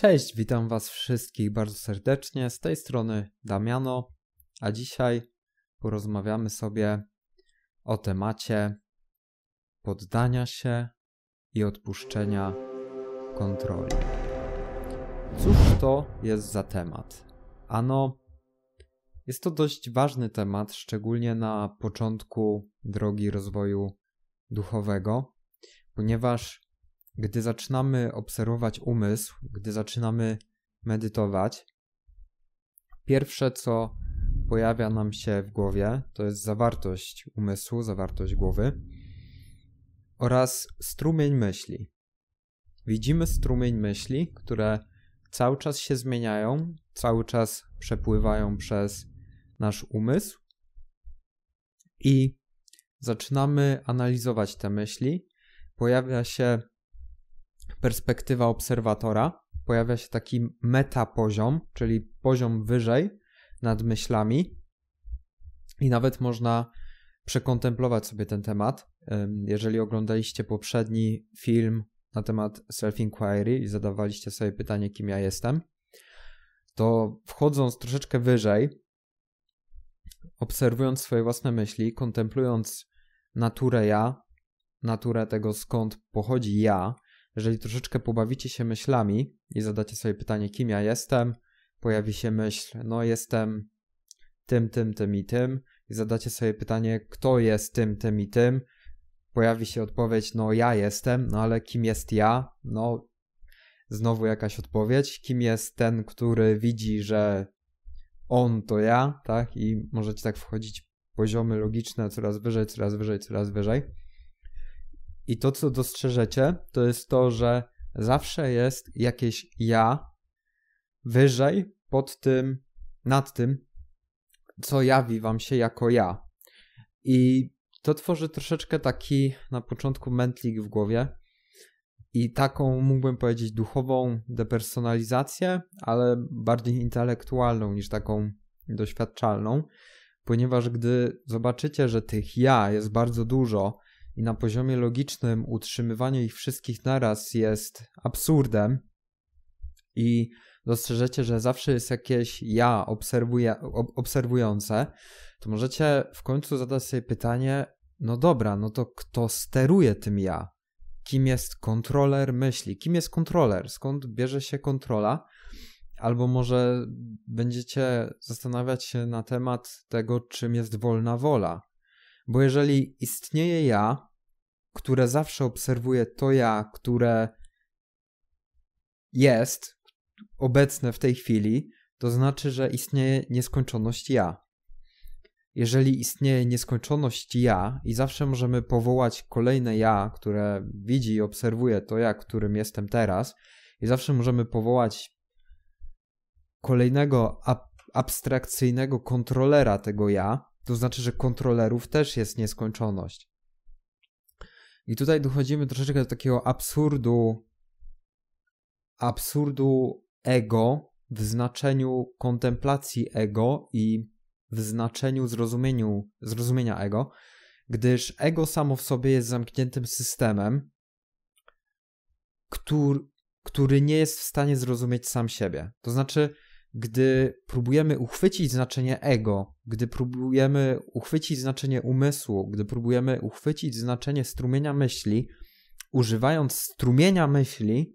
Cześć, witam Was wszystkich bardzo serdecznie. Z tej strony Damiano, a dzisiaj porozmawiamy sobie o temacie poddania się i odpuszczenia kontroli. Cóż to jest za temat? Ano, jest to dość ważny temat, szczególnie na początku drogi rozwoju duchowego, ponieważ gdy zaczynamy obserwować umysł, gdy zaczynamy medytować, pierwsze co pojawia nam się w głowie to jest zawartość umysłu, zawartość głowy oraz strumień myśli. Widzimy strumień myśli, które cały czas się zmieniają, cały czas przepływają przez nasz umysł i zaczynamy analizować te myśli. Pojawia się perspektywa obserwatora, pojawia się taki metapoziom, czyli poziom wyżej nad myślami, i nawet można przekontemplować sobie ten temat. Jeżeli oglądaliście poprzedni film na temat self-inquiry i zadawaliście sobie pytanie, kim ja jestem, to wchodząc troszeczkę wyżej, obserwując swoje własne myśli, kontemplując naturę ja, naturę tego, skąd pochodzi ja, jeżeli troszeczkę pobawicie się myślami i zadacie sobie pytanie, kim ja jestem, pojawi się myśl, no jestem tym, tym, tym i tym, i zadacie sobie pytanie, kto jest tym, tym i tym, pojawi się odpowiedź, no ja jestem, no ale kim jest ja? No, znowu jakaś odpowiedź, kim jest ten, który widzi, że on to ja, tak? I możecie tak wchodzić poziomy logiczne coraz wyżej, coraz wyżej, coraz wyżej. I to, co dostrzeżecie, to jest to, że zawsze jest jakieś ja wyżej pod tym, nad tym, co jawi wam się jako ja. I to tworzy troszeczkę taki na początku mętlik w głowie i taką, mógłbym powiedzieć, duchową depersonalizację, ale bardziej intelektualną niż taką doświadczalną, ponieważ gdy zobaczycie, że tych ja jest bardzo dużo i na poziomie logicznym utrzymywanie ich wszystkich naraz jest absurdem i dostrzeżecie, że zawsze jest jakieś ja obserwuje, obserwujące, to możecie w końcu zadać sobie pytanie, no dobra, no to kto steruje tym ja? Kim jest kontroler myśli? Kim jest kontroler? Skąd bierze się kontrola? Albo może będziecie zastanawiać się na temat tego, czym jest wolna wola. Bo jeżeli istnieje ja, które zawsze obserwuje to ja, które jest obecne w tej chwili, to znaczy, że istnieje nieskończoność ja. Jeżeli istnieje nieskończoność ja i zawsze możemy powołać kolejne ja, które widzi i obserwuje to ja, którym jestem teraz, i zawsze możemy powołać kolejnego ab abstrakcyjnego kontrolera tego ja, to znaczy, że kontrolerów też jest nieskończoność. I tutaj dochodzimy troszeczkę do takiego absurdu, absurdu ego w znaczeniu kontemplacji ego i w znaczeniu zrozumieniu, zrozumienia ego, gdyż ego samo w sobie jest zamkniętym systemem, który, który nie jest w stanie zrozumieć sam siebie. To znaczy, gdy próbujemy uchwycić znaczenie ego, gdy próbujemy uchwycić znaczenie umysłu, gdy próbujemy uchwycić znaczenie strumienia myśli, używając strumienia myśli,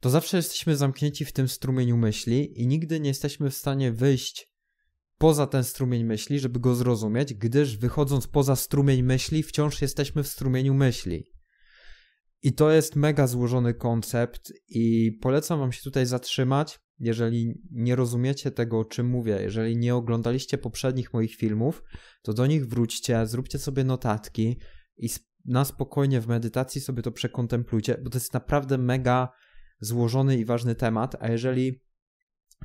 to zawsze jesteśmy zamknięci w tym strumieniu myśli i nigdy nie jesteśmy w stanie wyjść poza ten strumień myśli, żeby go zrozumieć, gdyż wychodząc poza strumień myśli, wciąż jesteśmy w strumieniu myśli. I to jest mega złożony koncept, i polecam Wam się tutaj zatrzymać jeżeli nie rozumiecie tego, o czym mówię, jeżeli nie oglądaliście poprzednich moich filmów, to do nich wróćcie, zróbcie sobie notatki i na spokojnie w medytacji sobie to przekontemplujcie, bo to jest naprawdę mega złożony i ważny temat, a jeżeli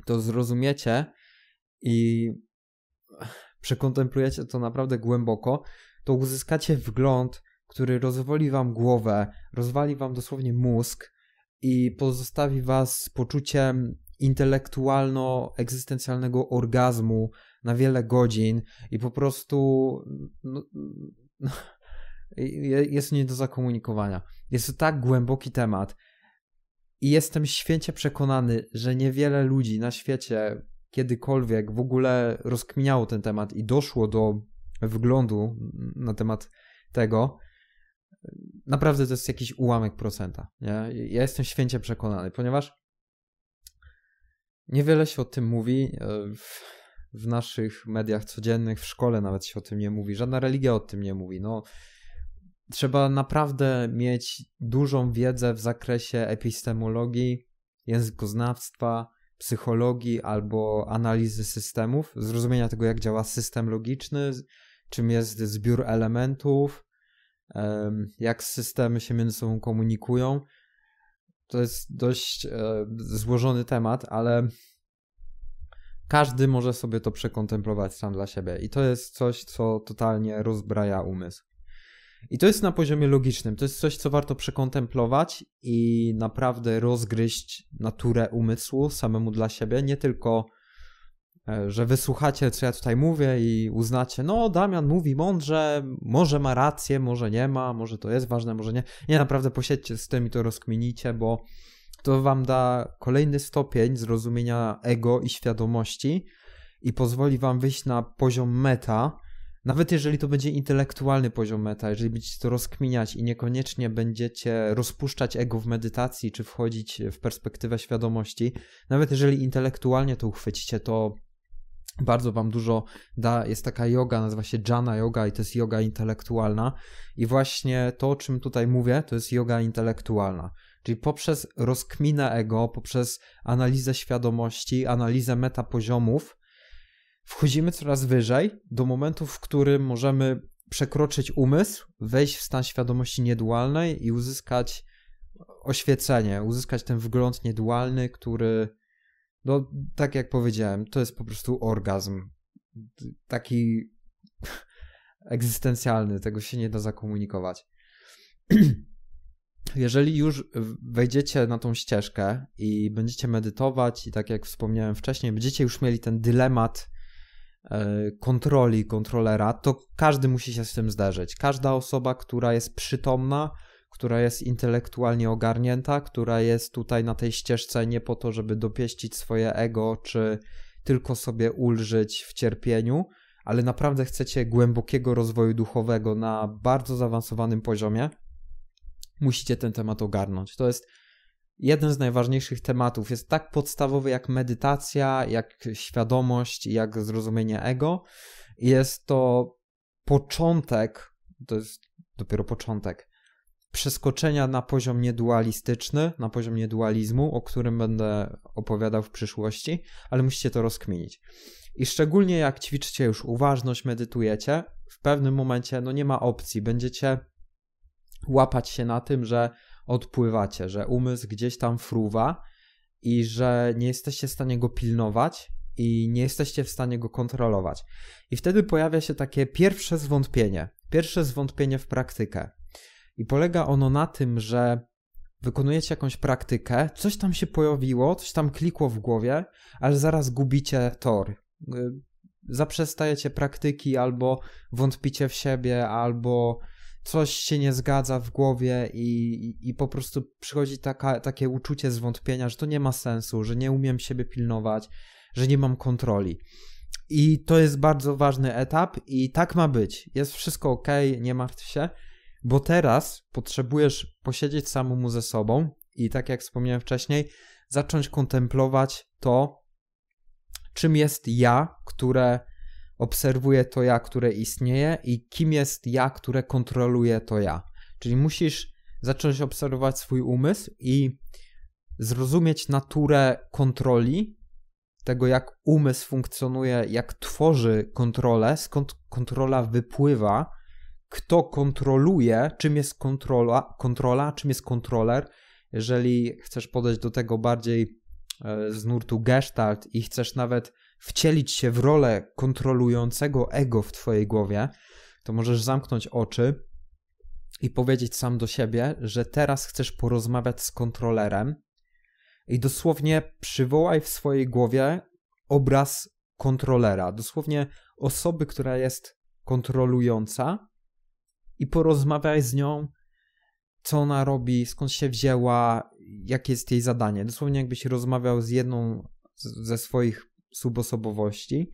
to zrozumiecie i przekontemplujecie to naprawdę głęboko, to uzyskacie wgląd, który rozwoli wam głowę, rozwali wam dosłownie mózg i pozostawi was z poczuciem intelektualno-egzystencjalnego orgazmu na wiele godzin i po prostu no, no, jest nie do zakomunikowania. Jest to tak głęboki temat i jestem święcie przekonany, że niewiele ludzi na świecie kiedykolwiek w ogóle rozkminiało ten temat i doszło do wglądu na temat tego, naprawdę to jest jakiś ułamek procenta. Nie? Ja jestem święcie przekonany, ponieważ Niewiele się o tym mówi e, w, w, naszych mediach codziennych, w szkole nawet się o tym nie mówi, żadna religia o tym nie mówi. No, trzeba naprawdę mieć dużą wiedzę w zakresie epistemologii, językoznawstwa, psychologii albo analizy systemów, zrozumienia tego, jak działa system logiczny, czym jest zbiór elementów, jak systemy się między sobą komunikują to jest dość e, złożony temat, ale każdy może sobie to przekontemplować sam dla siebie. I to jest coś, co totalnie rozbraja umysł. I to jest na poziomie logicznym. To jest coś, co warto przekontemplować i naprawdę rozgryźć naturę umysłu samemu dla siebie, nie tylko E, że wysłuchacie, co ja tutaj mówię i uznacie, no Damian mówi mądrze, może ma rację, może nie ma, może to jest ważne, może nie. Nie, naprawdę posiedźcie z tym i to rozkminicie, bo to wam da kolejny stopień zrozumienia ego i świadomości i pozwoli wam wyjść na poziom meta, nawet jeżeli to będzie intelektualny poziom meta, jeżeli będziecie to rozkminiać i niekoniecznie będziecie rozpuszczać ego w medytacji czy wchodzić w perspektywę świadomości, nawet jeżeli intelektualnie to uchwycicie, to bardzo wam dużo da. Jest taka yoga, nazywa się Jana Yoga i to jest yoga intelektualna. I właśnie to, o czym tutaj mówię, to jest yoga intelektualna. Czyli poprzez rozkminę ego, poprzez analizę świadomości, analizę metapoziomów, wchodzimy coraz wyżej do momentu, w którym możemy przekroczyć umysł, wejść w stan świadomości niedualnej i uzyskać oświecenie, uzyskać ten wgląd niedualny, który no, tak jak powiedziałem, to jest po prostu orgazm. Taki egzystencjalny, tego się nie da zakomunikować. Jeżeli już wejdziecie na tą ścieżkę i będziecie medytować, i tak jak wspomniałem wcześniej, będziecie już mieli ten dylemat e, kontroli kontrolera, to każdy musi się z tym zderzyć. Każda osoba, która jest przytomna, która jest intelektualnie ogarnięta, która jest tutaj na tej ścieżce nie po to, żeby dopieścić swoje ego, czy tylko sobie ulżyć w cierpieniu, ale naprawdę chcecie głębokiego rozwoju duchowego na bardzo zaawansowanym poziomie, musicie ten temat ogarnąć. To jest jeden z najważniejszych tematów. Jest tak podstawowy jak medytacja, jak świadomość, jak zrozumienie ego. Jest to początek, to jest dopiero początek przeskoczenia na poziom niedualistyczny, na poziom niedualizmu, o którym będę opowiadał w przyszłości, ale musicie to rozkminić. I szczególnie jak ćwiczycie już uważność, medytujecie, w pewnym momencie no nie ma opcji, będziecie łapać się na tym, że odpływacie, że umysł gdzieś tam fruwa i że nie jesteście w stanie go pilnować i nie jesteście w stanie go kontrolować. I wtedy pojawia się takie pierwsze zwątpienie, pierwsze zwątpienie w praktykę. I polega ono na tym, że wykonujecie jakąś praktykę, coś tam się pojawiło, coś tam klikło w głowie, ale zaraz gubicie tor. Y, zaprzestajecie praktyki, albo wątpicie w siebie, albo coś się nie zgadza w głowie i, i, po prostu przychodzi taka, takie uczucie zwątpienia, że to nie ma sensu, że nie umiem siebie pilnować, że nie mam kontroli. I to jest bardzo ważny etap i tak ma być. Jest wszystko ok, nie martw się bo teraz potrzebujesz posiedzieć samemu ze sobą i tak jak wspomniałem wcześniej, zacząć kontemplować to, czym jest ja, które obserwuje to ja, które istnieje i kim jest ja, które kontroluje to ja. Czyli musisz zacząć obserwować swój umysł i zrozumieć naturę kontroli, tego jak umysł funkcjonuje, jak tworzy kontrolę, skąd kontrola wypływa, kto kontroluje, czym jest kontrola, kontrola, czym jest kontroler. Jeżeli chcesz podejść do tego bardziej e, z nurtu gestalt i chcesz nawet wcielić się w rolę kontrolującego ego w twojej głowie, to możesz zamknąć oczy i powiedzieć sam do siebie, że teraz chcesz porozmawiać z kontrolerem i dosłownie przywołaj w swojej głowie obraz kontrolera, dosłownie osoby, która jest kontrolująca i porozmawiaj z nią, co ona robi, skąd się wzięła, jakie jest jej zadanie. Dosłownie jakbyś rozmawiał z jedną ze swoich subosobowości.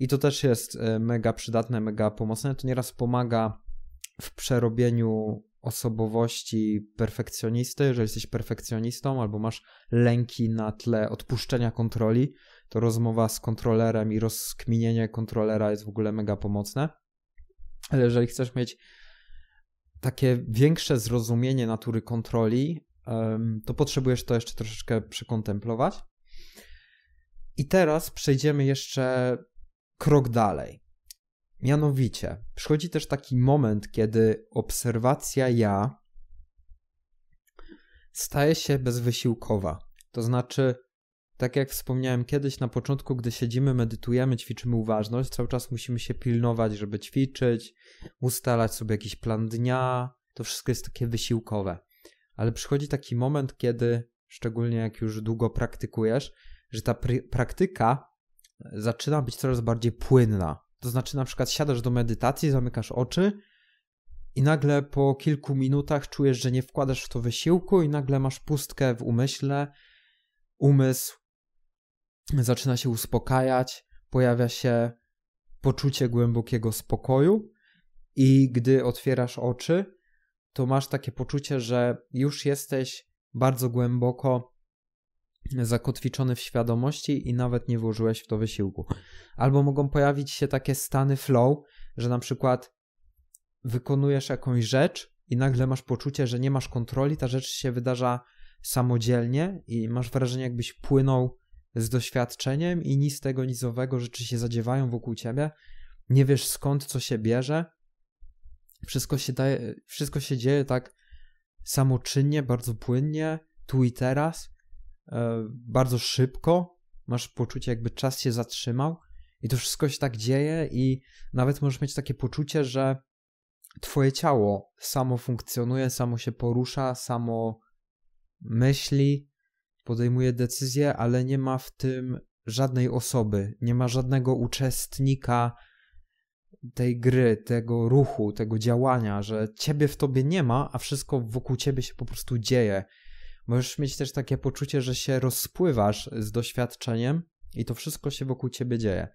I to też jest e, mega przydatne, mega pomocne. To nieraz pomaga w przerobieniu osobowości perfekcjonisty, jeżeli jesteś perfekcjonistą albo masz lęki na tle odpuszczenia kontroli, to rozmowa z kontrolerem i rozkminienie kontrolera jest w ogóle mega pomocne. Ale jeżeli chcesz mieć takie większe zrozumienie natury kontroli, to potrzebujesz to jeszcze troszeczkę przekontemplować. I teraz przejdziemy jeszcze krok dalej. Mianowicie, przychodzi też taki moment, kiedy obserwacja ja staje się bezwysiłkowa. To znaczy, tak jak wspomniałem kiedyś na początku, gdy siedzimy, medytujemy, ćwiczymy uważność, cały czas musimy się pilnować, żeby ćwiczyć, ustalać sobie jakiś plan dnia. To wszystko jest takie wysiłkowe. Ale przychodzi taki moment, kiedy, szczególnie jak już długo praktykujesz, że ta pr- praktyka zaczyna być coraz bardziej płynna. To znaczy, na przykład, siadasz do medytacji, zamykasz oczy, i nagle po kilku minutach czujesz, że nie wkładasz w to wysiłku, i nagle masz pustkę w umyśle. Umysł zaczyna się uspokajać, pojawia się poczucie głębokiego spokoju, i gdy otwierasz oczy, to masz takie poczucie, że już jesteś bardzo głęboko zakotwiczony w świadomości i nawet nie włożyłeś w to wysiłku. Albo mogą pojawić się takie stany flow, że na przykład wykonujesz jakąś rzecz i nagle masz poczucie, że nie masz kontroli, ta rzecz się wydarza samodzielnie i masz wrażenie, jakbyś płynął z doświadczeniem i nic tego nizowego rzeczy się zadziewają wokół ciebie, nie wiesz skąd co się bierze, wszystko się, daje, wszystko się dzieje tak samoczynnie, bardzo płynnie, tu i teraz, e, bardzo szybko, masz poczucie jakby czas się zatrzymał i to wszystko się tak dzieje i nawet możesz mieć takie poczucie, że twoje ciało samo funkcjonuje, samo się porusza, samo myśli, podejmuje decyzję, ale nie ma w tym żadnej osoby, nie ma żadnego uczestnika tej gry, tego ruchu, tego działania, że ciebie w tobie nie ma, a wszystko wokół ciebie się po prostu dzieje. Możesz mieć też takie poczucie, że się rozpływasz z doświadczeniem i to wszystko się wokół ciebie dzieje.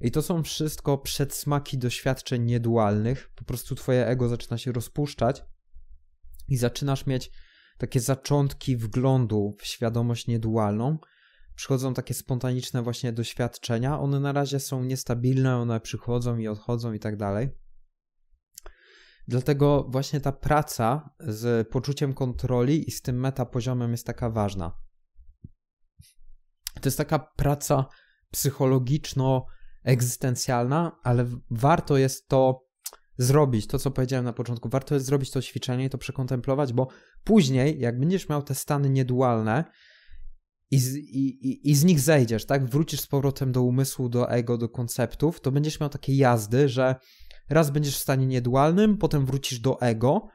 I to są wszystko przedsmaki doświadczeń niedualnych. Po prostu twoje ego zaczyna się rozpuszczać i zaczynasz mieć takie zaczątki wglądu w świadomość niedualną, przychodzą takie spontaniczne właśnie doświadczenia. One na razie są niestabilne, one przychodzą i odchodzą i tak dalej. Dlatego właśnie ta praca z poczuciem kontroli i z tym metapoziomem jest taka ważna. To jest taka praca psychologiczno-egzystencjalna, ale warto jest to zrobić to, co powiedziałem na początku. Warto jest zrobić to ćwiczenie i to przekontemplować, bo później, jak będziesz miał te stany niedualne i z, i, i, i z nich zejdziesz, tak? Wrócisz z powrotem do umysłu, do ego, do konceptów, to będziesz miał takie jazdy, że raz będziesz w stanie niedualnym, potem wrócisz do ego.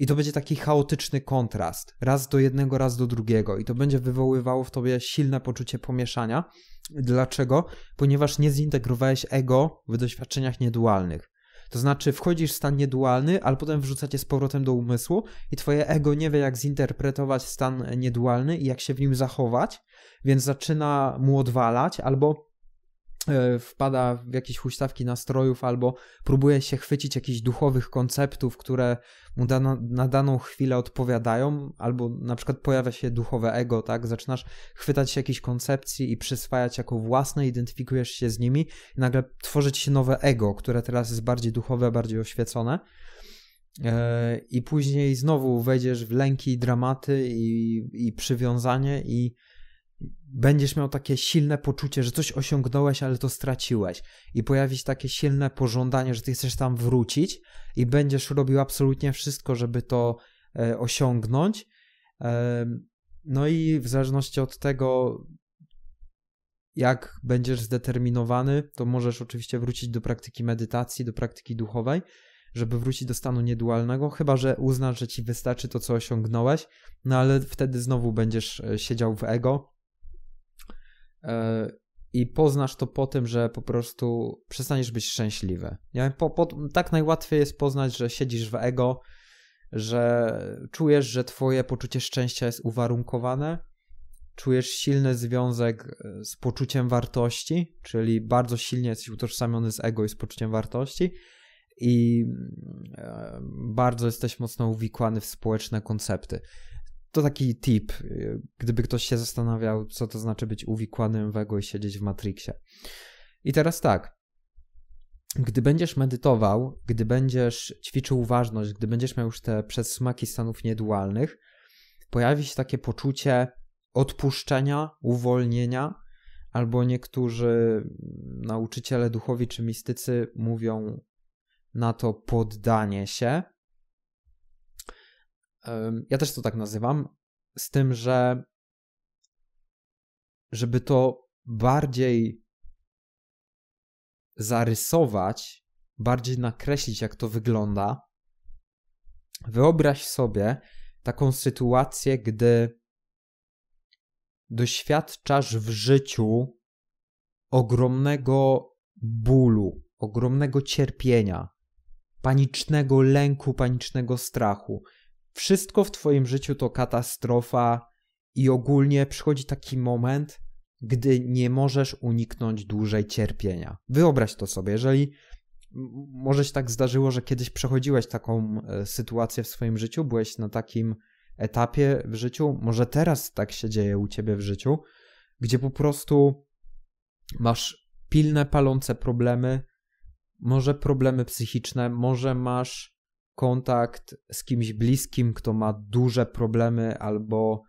I to będzie taki chaotyczny kontrast, raz do jednego, raz do drugiego, i to będzie wywoływało w tobie silne poczucie pomieszania. Dlaczego? Ponieważ nie zintegrowałeś ego w doświadczeniach niedualnych. To znaczy wchodzisz w stan niedualny, ale potem wrzucacie z powrotem do umysłu i twoje ego nie wie, jak zinterpretować stan niedualny i jak się w nim zachować, więc zaczyna mu odwalać albo E, wpada w jakieś huśtawki nastrojów albo próbuje się chwycić jakichś duchowych konceptów, które mu dano, na daną chwilę odpowiadają, albo na przykład pojawia się duchowe ego, tak? Zaczynasz chwytać się jakichś koncepcji i przyswajać jako własne, identyfikujesz się z nimi i nagle tworzy ci się nowe ego, które teraz jest bardziej duchowe, bardziej oświecone. E, I później znowu wejdziesz w lęki, dramaty i, i przywiązanie, i będziesz miał takie silne poczucie, że coś osiągnąłeś, ale to straciłeś, i pojawić takie silne pożądanie, że ty chcesz tam wrócić i będziesz robił absolutnie wszystko, żeby to e, osiągnąć. E, no i w zależności od tego, jak będziesz zdeterminowany, to możesz oczywiście wrócić do praktyki medytacji, do praktyki duchowej, żeby wrócić do stanu niedualnego, chyba że uznasz, że ci wystarczy to, co osiągnąłeś, no ale wtedy znowu będziesz e, siedział w ego E, i poznasz to po tym, że po prostu przestaniesz być szczęśliwy. Ja, po, po, tak najłatwiej jest poznać, że siedzisz w ego, że czujesz, że twoje poczucie szczęścia jest uwarunkowane, czujesz silny związek e, z poczuciem wartości, czyli bardzo silnie jesteś utożsamiony z ego i z poczuciem wartości i mm, e, bardzo jesteś mocno uwikłany w społeczne koncepty to taki tip, y, gdyby ktoś się zastanawiał, co to znaczy być uwikłanym w ego i siedzieć w Matrixie. I teraz tak. Gdy będziesz medytował, gdy będziesz ćwiczył uważność, gdy będziesz miał już te przesmaki stanów niedualnych, pojawi się takie poczucie odpuszczenia, uwolnienia, albo niektórzy nauczyciele duchowi czy mistycy mówią na to poddanie się, ja też to tak nazywam, z tym, że żeby to bardziej zarysować, bardziej nakreślić, jak to wygląda, wyobraź sobie taką sytuację, gdy doświadczasz w życiu ogromnego bólu, ogromnego cierpienia, panicznego lęku, panicznego strachu wszystko w Twoim życiu to katastrofa, i ogólnie przychodzi taki moment, gdy nie możesz uniknąć dłużej cierpienia. Wyobraź to sobie, jeżeli może się tak zdarzyło, że kiedyś przechodziłeś taką e, sytuację w swoim życiu, byłeś na takim etapie w życiu, może teraz tak się dzieje u ciebie w życiu, gdzie po prostu masz pilne, palące problemy, może problemy psychiczne, może masz kontakt z kimś bliskim, kto ma duże problemy albo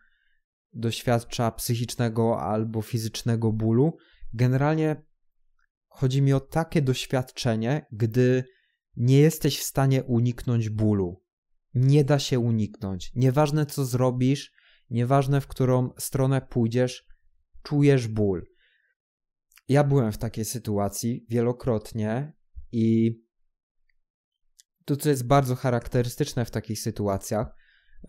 doświadcza psychicznego albo fizycznego bólu. Generalnie chodzi mi o takie doświadczenie, gdy nie jesteś w stanie uniknąć bólu. Nie da się uniknąć. Nieważne co zrobisz, nieważne w którą stronę pójdziesz, czujesz ból. Ja byłem w takiej sytuacji wielokrotnie i to co jest bardzo charakterystyczne w takich sytuacjach,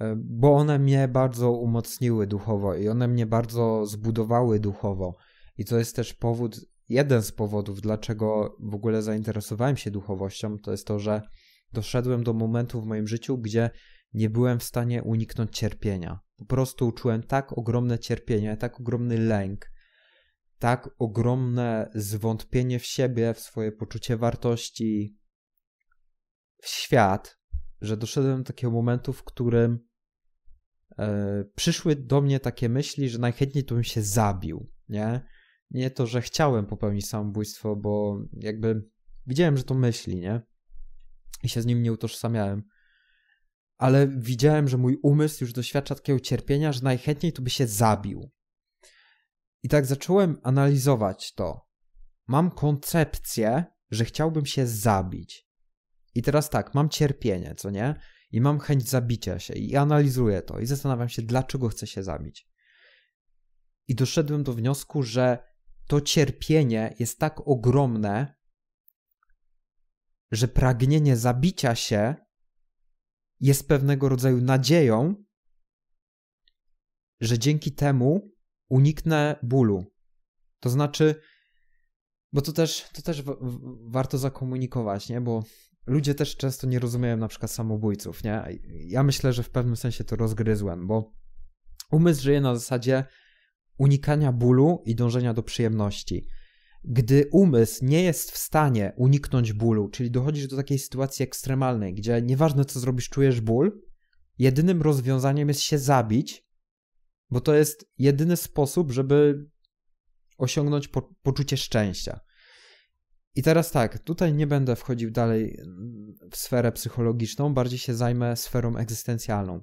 e, bo one mnie bardzo umocniły duchowo i one mnie bardzo zbudowały duchowo. I to jest też powód, jeden z powodów, dlaczego w ogóle zainteresowałem się duchowością, to jest to, że doszedłem do momentu w moim życiu, gdzie nie byłem w stanie uniknąć cierpienia. Po prostu czułem tak ogromne cierpienie, tak ogromny lęk, tak ogromne zwątpienie w siebie, w swoje poczucie wartości, w świat, że doszedłem do takiego momentu, w którym e, przyszły do mnie takie myśli, że najchętniej to bym się zabił, nie? Nie to, że chciałem popełnić samobójstwo, bo jakby widziałem, że to myśli, nie? I się z nim nie utożsamiałem. Ale widziałem, że mój umysł już doświadcza takiego cierpienia, że najchętniej to by się zabił. I tak zacząłem analizować to. Mam koncepcję, że chciałbym się zabić. I teraz tak, mam cierpienie, co nie? I mam chęć zabicia się i analizuję to i zastanawiam się, dlaczego chcę się zabić. I doszedłem do wniosku, że to cierpienie jest tak ogromne, że pragnienie zabicia się jest pewnego rodzaju nadzieją, że dzięki temu uniknę bólu. To znaczy, bo to też, to też warto zakomunikować, nie? Bo ludzie też często nie rozumieją na przykład samobójców, nie? Ja myślę, że w pewnym sensie to rozgryzłem, bo umysł żyje na zasadzie unikania bólu i dążenia do przyjemności. Gdy umysł nie jest w stanie uniknąć bólu, czyli dochodzisz do takiej sytuacji ekstremalnej, gdzie nieważne co zrobisz, czujesz ból, jedynym rozwiązaniem jest się zabić, bo to jest jedyny sposób, żeby osiągnąć po poczucie szczęścia. I teraz tak, tutaj nie będę wchodził dalej mm, w sferę psychologiczną, bardziej się zajmę sferą egzystencjalną.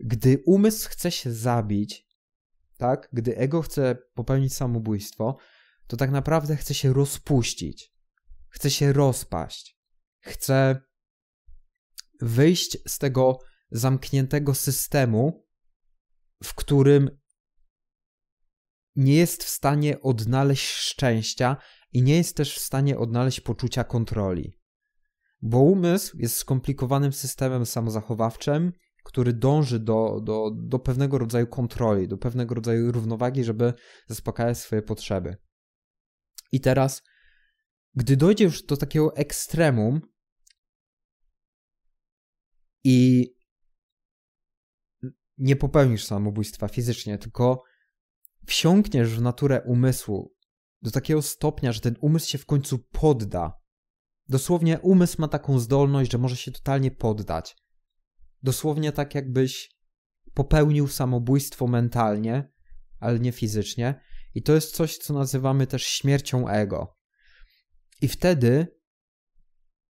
Gdy umysł chce się zabić, tak, gdy ego chce popełnić samobójstwo, to tak naprawdę chce się rozpuścić, chce się rozpaść, chce wyjść z tego zamkniętego systemu, w którym nie jest w stanie odnaleźć szczęścia, i nie jest też w stanie odnaleźć poczucia kontroli. Bo umysł jest skomplikowanym systemem samozachowawczym, który dąży do, do, do pewnego rodzaju kontroli, do pewnego rodzaju równowagi, żeby zaspokajać swoje potrzeby. I teraz, gdy dojdzie już do takiego ekstremum i nie popełnisz samobójstwa fizycznie, tylko wsiąkniesz w naturę umysłu, do takiego stopnia, że ten umysł się w końcu podda. Dosłownie umysł ma taką zdolność, że może się totalnie poddać. Dosłownie tak, jakbyś popełnił samobójstwo mentalnie, ale nie fizycznie. I to jest coś, co nazywamy też śmiercią ego. I wtedy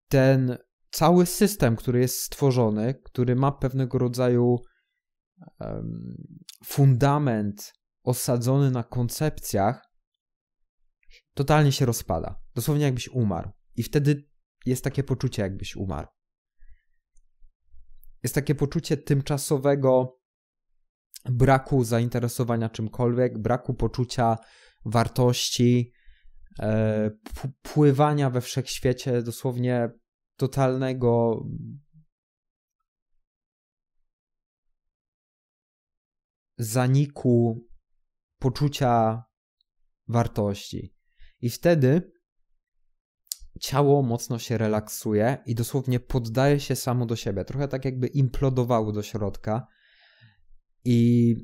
ten cały system, który jest stworzony, który ma pewnego rodzaju um, fundament osadzony na koncepcjach, totalnie się rozpada. Dosłownie jakbyś umarł. I wtedy jest takie poczucie, jakbyś umarł. Jest takie poczucie tymczasowego braku zainteresowania czymkolwiek, braku poczucia wartości, e, pływania we wszechświecie, dosłownie totalnego. Zaniku poczucia wartości. I wtedy ciało mocno się relaksuje i dosłownie poddaje się samo do siebie. Trochę tak jakby implodowało do środka. I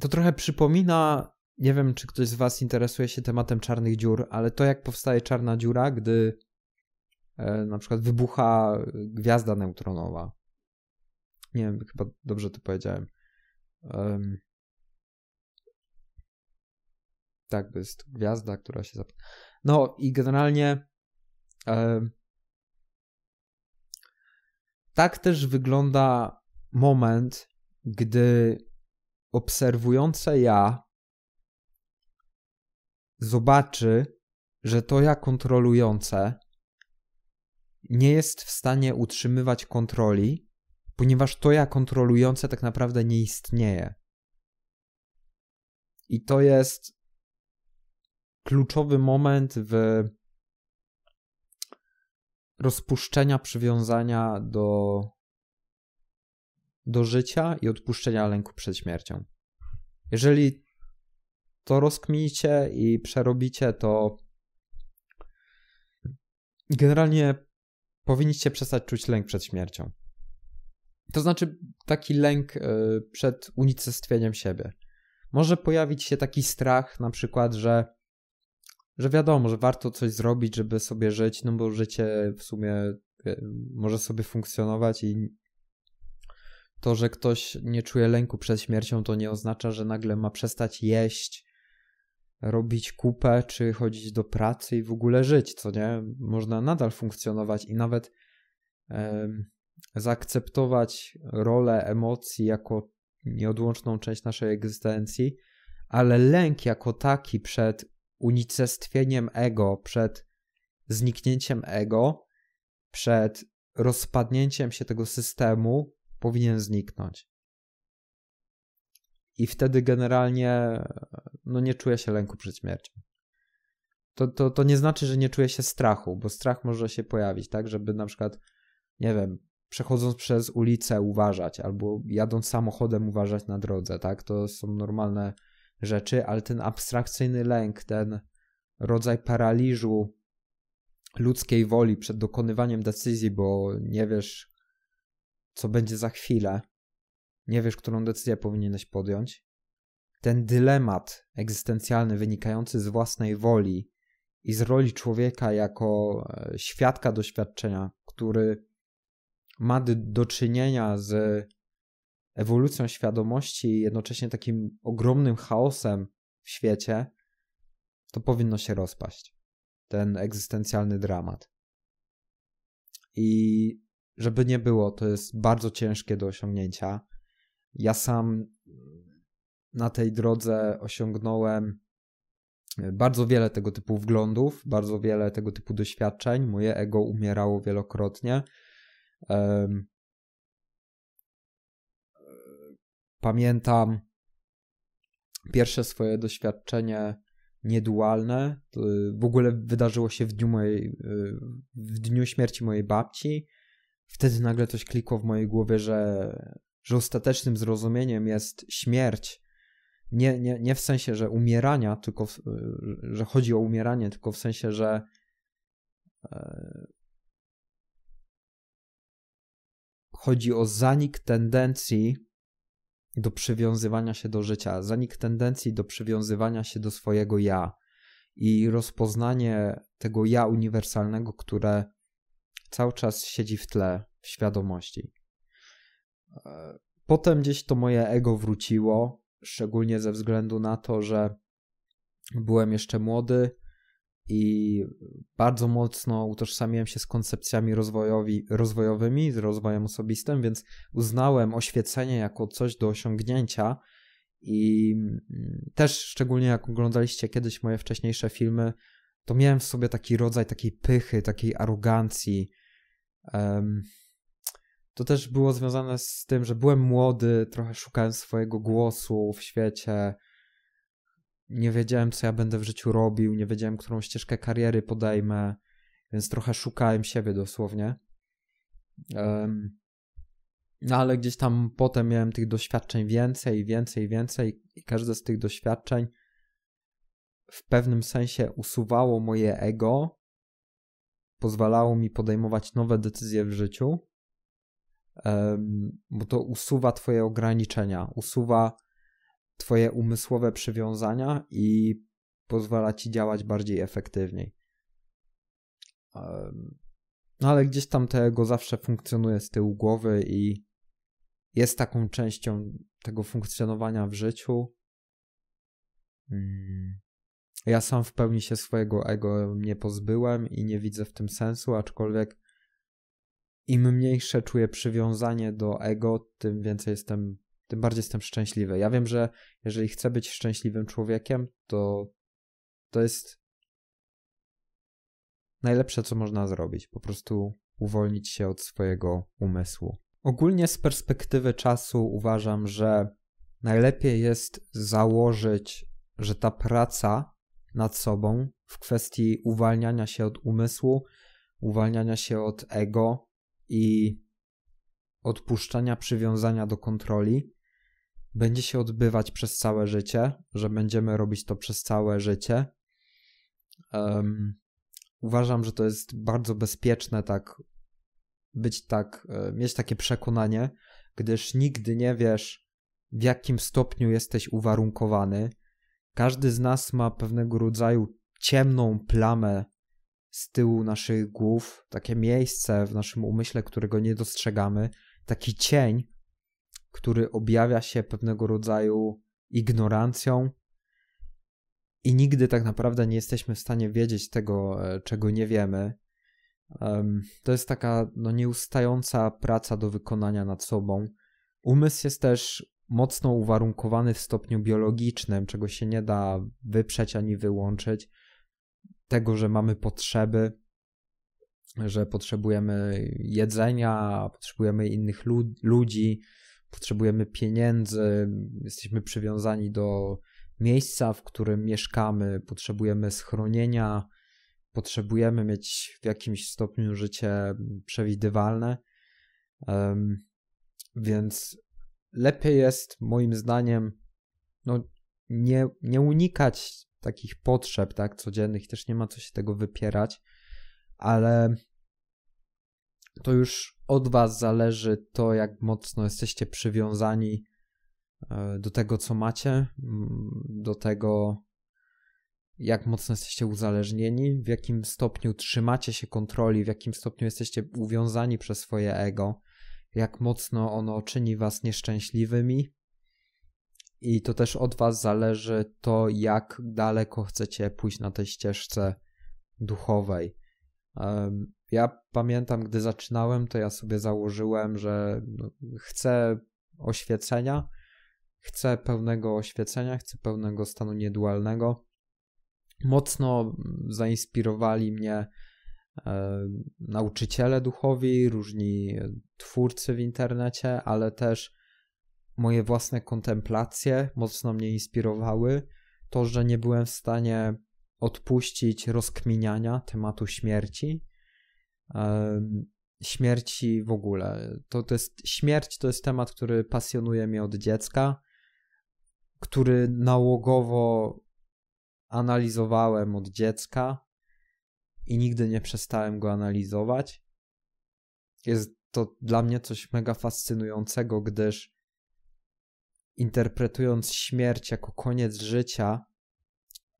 to trochę przypomina, nie wiem czy ktoś z Was interesuje się tematem czarnych dziur, ale to jak powstaje czarna dziura, gdy e, na przykład wybucha gwiazda neutronowa. Nie wiem, chyba dobrze to powiedziałem. Tak, byst jest gwiazda, która się zap... No i generalnie e, tak też wygląda moment, gdy obserwujące ja zobaczy, że to ja kontrolujące nie jest w stanie utrzymywać kontroli, ponieważ to ja kontrolujące tak naprawdę nie istnieje. I to jest kluczowy moment w rozpuszczenia przywiązania do, do życia i odpuszczenia lęku przed śmiercią. Jeżeli to rozkmijcie i przerobicie, to generalnie powinniście przestać czuć lęk przed śmiercią. To znaczy taki lęk y, przed unicestwieniem siebie. Może pojawić się taki strach, na przykład, że że wiadomo, że warto coś zrobić, żeby sobie żyć, no bo życie w sumie e, może sobie funkcjonować i to, że ktoś nie czuje lęku przed śmiercią, to nie oznacza, że nagle ma przestać jeść, robić kupę, czy chodzić do pracy i w ogóle żyć, co nie? Można nadal funkcjonować i nawet e, zaakceptować rolę emocji jako nieodłączną część naszej egzystencji, ale lęk jako taki przed unicestwieniem ego, przed zniknięciem ego, przed rozpadnięciem się tego systemu powinien zniknąć. I wtedy generalnie no nie czuję się lęku przed śmiercią. To, to, to nie znaczy, że nie czuję się strachu, bo strach może się pojawić, tak? Żeby na przykład, nie wiem, przechodząc przez ulicę uważać, albo jadąc samochodem uważać na drodze, tak? To są normalne rzeczy, ale ten abstrakcyjny lęk, ten rodzaj paraliżu ludzkiej woli przed dokonywaniem decyzji, bo nie wiesz, co będzie za chwilę, nie wiesz, którą decyzję powinieneś podjąć. Ten dylemat egzystencjalny wynikający z własnej woli i z roli człowieka jako e, świadka doświadczenia, który ma do czynienia z ewolucją świadomości i jednocześnie takim ogromnym chaosem w świecie, to powinno się rozpaść. Ten egzystencjalny dramat. I żeby nie było, to jest bardzo ciężkie do osiągnięcia. Ja sam na tej drodze osiągnąłem e, bardzo wiele tego typu wglądów, bardzo wiele tego typu doświadczeń. Moje ego umierało wielokrotnie. pamiętam pierwsze swoje doświadczenie niedualne. Y, w ogóle wydarzyło się w dniu mojej, y, w dniu śmierci mojej babci. Wtedy nagle coś klikło w mojej głowie, że, że ostatecznym zrozumieniem jest śmierć. Nie, nie, nie w sensie, że umierania, tylko w, y, że chodzi o umieranie, tylko w sensie, że e, chodzi o zanik tendencji do przywiązywania się do życia, zanik tendencji do przywiązywania się do swojego ja i rozpoznanie tego ja uniwersalnego, które cały czas siedzi w tle, w świadomości. E, potem gdzieś to moje ego wróciło, szczególnie ze względu na to, że byłem jeszcze młody, i bardzo mocno utożsamiłem się z koncepcjami rozwojowi, rozwojowymi, z rozwojem osobistym, więc uznałem oświecenie jako coś do osiągnięcia. I mm, też szczególnie jak oglądaliście kiedyś moje wcześniejsze filmy, to miałem w sobie taki rodzaj takiej pychy, takiej arogancji. Um, to też było związane z tym, że byłem młody, trochę szukałem swojego głosu w świecie, nie wiedziałem, co ja będę w życiu robił, nie wiedziałem, którą ścieżkę kariery podejmę, więc trochę szukałem siebie dosłownie. Um, no ale gdzieś tam potem miałem tych doświadczeń więcej, więcej, więcej, i każde z tych doświadczeń w pewnym sensie usuwało moje ego, pozwalało mi podejmować nowe decyzje w życiu, um, bo to usuwa Twoje ograniczenia, usuwa Twoje umysłowe przywiązania i pozwala ci działać bardziej efektywniej. No ale gdzieś tam tego zawsze funkcjonuje z tyłu głowy i jest taką częścią tego funkcjonowania w życiu. Mm. Ja sam w pełni się swojego ego nie pozbyłem i nie widzę w tym sensu, aczkolwiek im mniejsze czuję przywiązanie do ego, tym więcej jestem tym bardziej jestem szczęśliwy. Ja wiem, że jeżeli chcę być szczęśliwym człowiekiem, to to jest najlepsze, co można zrobić. Po prostu uwolnić się od swojego umysłu. Ogólnie z perspektywy czasu uważam, że najlepiej jest założyć, że ta praca nad sobą w kwestii uwalniania się od umysłu, uwalniania się od ego i odpuszczania przywiązania do kontroli będzie się odbywać przez całe życie, że będziemy robić to przez całe życie. Um, uważam, że to jest bardzo bezpieczne, tak być tak, e, mieć takie przekonanie, gdyż nigdy nie wiesz, w jakim stopniu jesteś uwarunkowany. Każdy z nas ma pewnego rodzaju ciemną plamę z tyłu naszych głów, takie miejsce w naszym umyśle, którego nie dostrzegamy, taki cień, który objawia się pewnego rodzaju ignorancją i nigdy tak naprawdę nie jesteśmy w stanie wiedzieć tego, e, czego nie wiemy. To jest taka no, nieustająca praca do wykonania nad sobą. Umysł jest też mocno uwarunkowany w stopniu biologicznym, czego się nie da wyprzeć ani wyłączyć. Tego, że mamy potrzeby, że potrzebujemy jedzenia, potrzebujemy innych lud ludzi, potrzebujemy pieniędzy, jesteśmy przywiązani do miejsca, w którym mieszkamy, potrzebujemy schronienia, potrzebujemy mieć w jakimś stopniu życie przewidywalne. Więc lepiej jest, moim zdaniem, no, nie, nie unikać takich potrzeb tak, codziennych, też nie ma co się tego wypierać, ale to już od was zależy to, jak mocno jesteście przywiązani e, do tego, co macie, mm, do tego, jak mocno jesteście uzależnieni, w jakim stopniu trzymacie się kontroli, w jakim stopniu jesteście uwiązani przez swoje ego, jak mocno ono czyni was nieszczęśliwymi. I to też od was zależy to, jak daleko chcecie pójść na tej ścieżce duchowej ja pamiętam, gdy zaczynałem, to ja sobie założyłem, że no, chcę oświecenia, chcę pełnego oświecenia, chcę pełnego stanu niedualnego. Mocno zainspirowali mnie e, nauczyciele duchowi, różni twórcy w internecie, ale też moje własne kontemplacje mocno mnie inspirowały. To, że nie byłem w stanie odpuścić rozkminiania tematu śmierci, śmierci w ogóle. To, to jest, śmierć to jest temat, który pasjonuje mnie od dziecka, który nałogowo analizowałem od dziecka i nigdy nie przestałem go analizować. Jest to dla mnie coś mega fascynującego, gdyż interpretując śmierć jako koniec życia,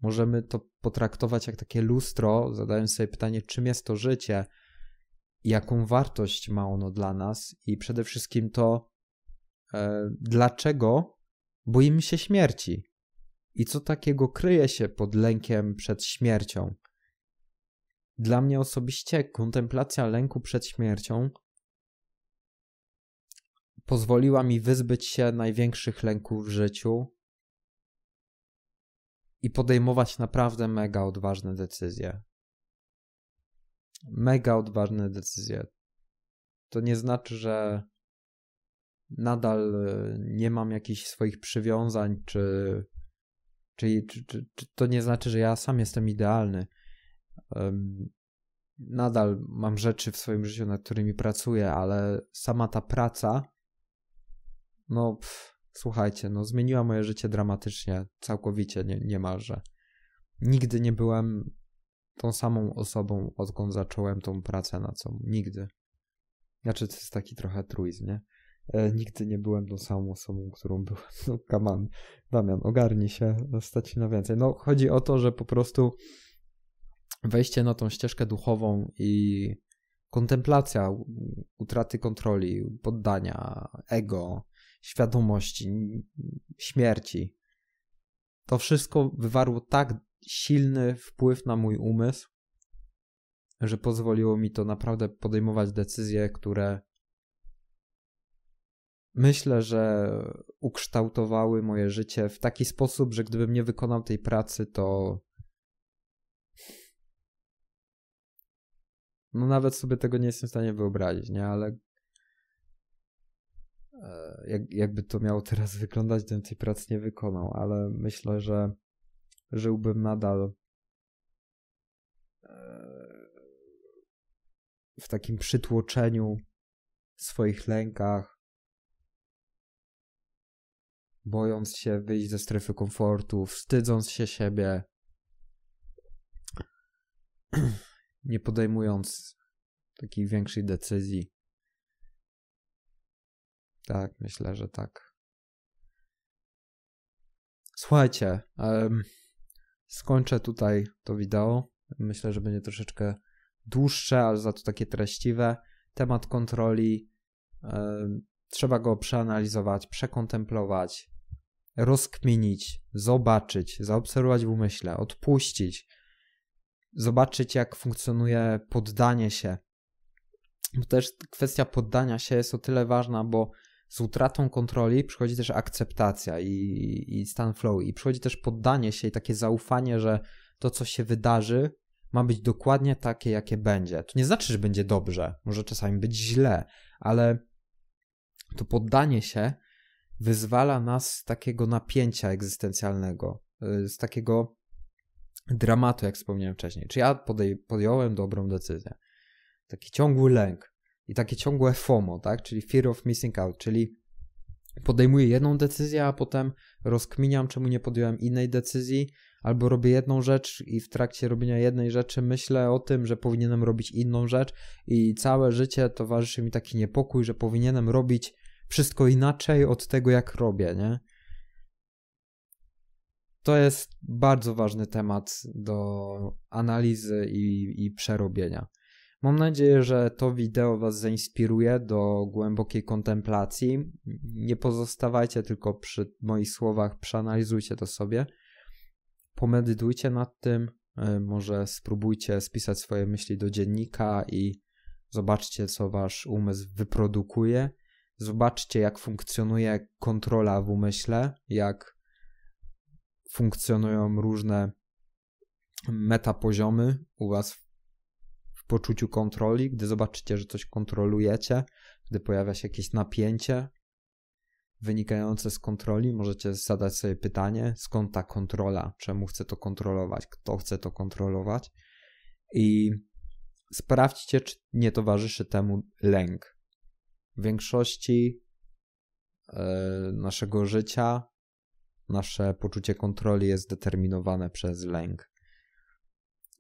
możemy to potraktować jak takie lustro, zadając sobie pytanie, czym jest to życie – jaką wartość ma ono dla nas i przede wszystkim to, e, dlaczego boimy się śmierci i co takiego kryje się pod lękiem przed śmiercią. Dla mnie osobiście kontemplacja lęku przed śmiercią pozwoliła mi wyzbyć się największych lęków w życiu i podejmować naprawdę mega odważne decyzje mega odważne decyzje. To nie znaczy, że nadal e, nie mam jakichś swoich przywiązań, czy, czy, czy, czy, czy to nie znaczy, że ja sam jestem idealny. Um, nadal mam rzeczy w swoim życiu, nad którymi pracuję, ale sama ta praca, no pff, słuchajcie, no zmieniła moje życie dramatycznie, całkowicie nie, niemalże. Nigdy nie byłem tą samą osobą, odkąd zacząłem tą pracę na co nigdy. Znaczy, to jest taki trochę truizm, nie? E, nigdy nie byłem tą samą osobą, którą byłem. No, kaman. Damian, ogarnij się, no, stać na więcej. No, chodzi o to, że po prostu wejście na tą ścieżkę duchową i kontemplacja utraty kontroli, poddania, ego, świadomości, śmierci. To wszystko wywarło tak silny wpływ na mój umysł, że pozwoliło mi to naprawdę podejmować decyzje, które myślę, że ukształtowały moje życie w taki sposób, że gdybym nie wykonał tej pracy, to no nawet sobie tego nie jestem w stanie wyobrazić, nie, ale e, jak, jakby to miało teraz wyglądać, gdybym tej pracy nie wykonał, ale myślę, że żyłbym nadal w takim przytłoczeniu swoich lękach, bojąc się wyjść ze strefy komfortu, wstydząc się siebie, nie podejmując takiej większej decyzji. Tak, myślę, że tak. Słuchajcie, um, skończę tutaj to wideo. Myślę, że będzie troszeczkę dłuższe, ale za to takie treściwe. Temat kontroli trzeba go przeanalizować, przekontemplować, rozkminić, zobaczyć, zaobserwować w umyśle, odpuścić, zobaczyć, jak funkcjonuje poddanie się. Bo też kwestia poddania się jest o tyle ważna, bo z utratą kontroli przychodzi też akceptacja i, i stan flow, i przychodzi też poddanie się i takie zaufanie, że to, co się wydarzy, ma być dokładnie takie, jakie będzie. To nie znaczy, że będzie dobrze, może czasami być źle, ale to poddanie się wyzwala nas z takiego napięcia egzystencjalnego, y, z takiego dramatu, jak wspomniałem wcześniej. Czy ja podej- podjąłem dobrą decyzję? Taki ciągły lęk i takie ciągłe FOMO, tak? Czyli fear of missing out, czyli podejmuję jedną decyzję, a potem rozkminiam, czemu nie podjąłem innej decyzji, albo robię jedną rzecz i w trakcie robienia jednej rzeczy myślę o tym, że powinienem robić inną rzecz i całe życie towarzyszy mi taki niepokój, że powinienem robić wszystko inaczej od tego, jak robię, nie? To jest bardzo ważny temat do analizy i, i przerobienia. Mam nadzieję, że to wideo Was zainspiruje do głębokiej kontemplacji. Nie pozostawajcie tylko przy moich słowach, przeanalizujcie to sobie, pomedytujcie nad tym, e, może spróbujcie spisać swoje myśli do dziennika i zobaczcie, co Wasz umysł wyprodukuje. Zobaczcie, jak funkcjonuje kontrola w umyśle, jak funkcjonują różne metapoziomy u Was w poczuciu kontroli, gdy zobaczycie, że coś kontrolujecie, gdy pojawia się jakieś napięcie wynikające z kontroli, możecie zadać sobie pytanie, skąd ta kontrola, czemu chcę to kontrolować, kto chce to kontrolować i sprawdźcie, czy nie towarzyszy temu lęk. W większości yy, naszego życia nasze poczucie kontroli jest determinowane przez lęk.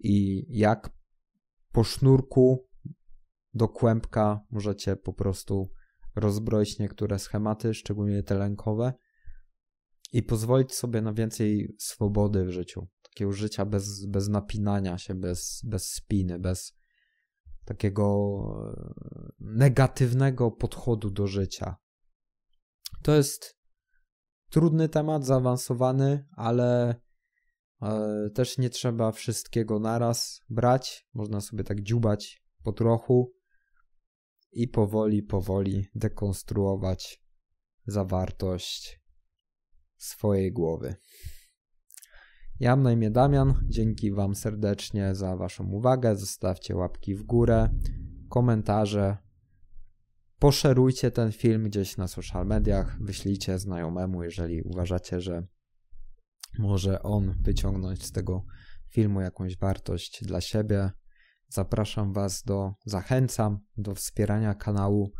I jak po sznurku do kłębka możecie po prostu rozbroić niektóre schematy, szczególnie te lękowe i pozwolić sobie na więcej swobody w życiu. Takiego życia bez, bez napinania się, bez, bez spiny, bez takiego e, negatywnego podchodu do życia. To jest trudny temat, zaawansowany, ale E, też nie trzeba wszystkiego naraz brać, można sobie tak dziubać po trochu i powoli, powoli dekonstruować zawartość swojej głowy. Ja mam na imię Damian, dzięki Wam serdecznie za Waszą uwagę. Zostawcie łapki w górę, komentarze, poszerujcie ten film gdzieś na social mediach, wyślijcie znajomemu, jeżeli uważacie, że może on wyciągnąć z tego filmu jakąś wartość dla siebie. Zapraszam Was do, zachęcam do wspierania kanału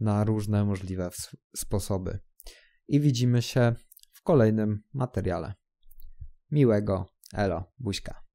na różne możliwe sposoby. I widzimy się w kolejnym materiale. Miłego, elo, buźka.